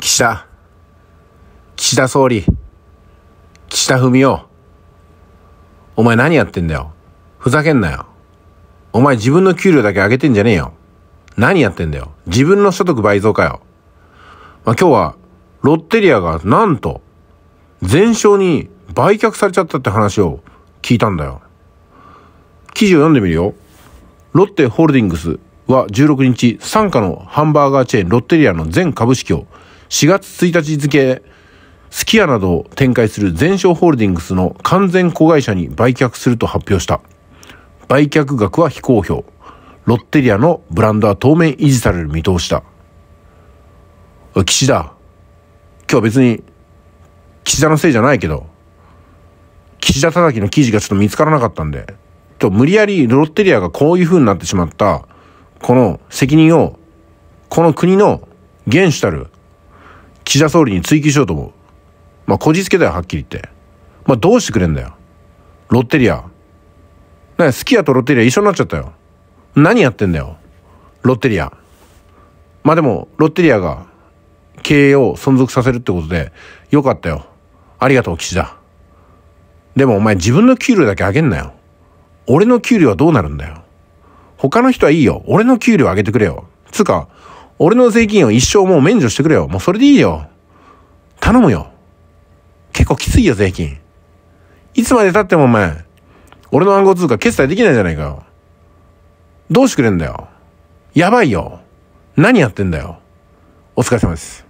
岸田、岸田総理、岸田文雄、お前何やってんだよ。ふざけんなよ。お前自分の給料だけ上げてんじゃねえよ。何やってんだよ。自分の所得倍増かよ。まあ、今日は、ロッテリアがなんと、全勝に売却されちゃったって話を聞いたんだよ。記事を読んでみるよ。ロッテホールディングスは16日、傘下のハンバーガーチェーンロッテリアの全株式を4月1日付、すき家などを展開する全商ホールディングスの完全子会社に売却すると発表した。売却額は非公表。ロッテリアのブランドは当面維持される見通しだ。岸田。今日別に、岸田のせいじゃないけど、岸田叩きの記事がちょっと見つからなかったんで、と無理やりロッテリアがこういう風になってしまった、この責任を、この国の原首たる岸田総理に追及しようと思う。まあ、こじつけだよ、はっきり言って。まあ、どうしてくれんだよ。ロッテリア。なスキアとロッテリア一緒になっちゃったよ。何やってんだよ。ロッテリア。まあでも、ロッテリアが経営を存続させるってことで、よかったよ。ありがとう、岸田。でもお前自分の給料だけ上げんなよ。俺の給料はどうなるんだよ。他の人はいいよ。俺の給料上げてくれよ。つうか、俺の税金を一生もう免除してくれよ。もうそれでいいよ。頼むよ。結構きついよ、税金。いつまで経ってもお前、俺の暗号通貨決済できないじゃないかよ。どうしてくれんだよ。やばいよ。何やってんだよ。お疲れ様です。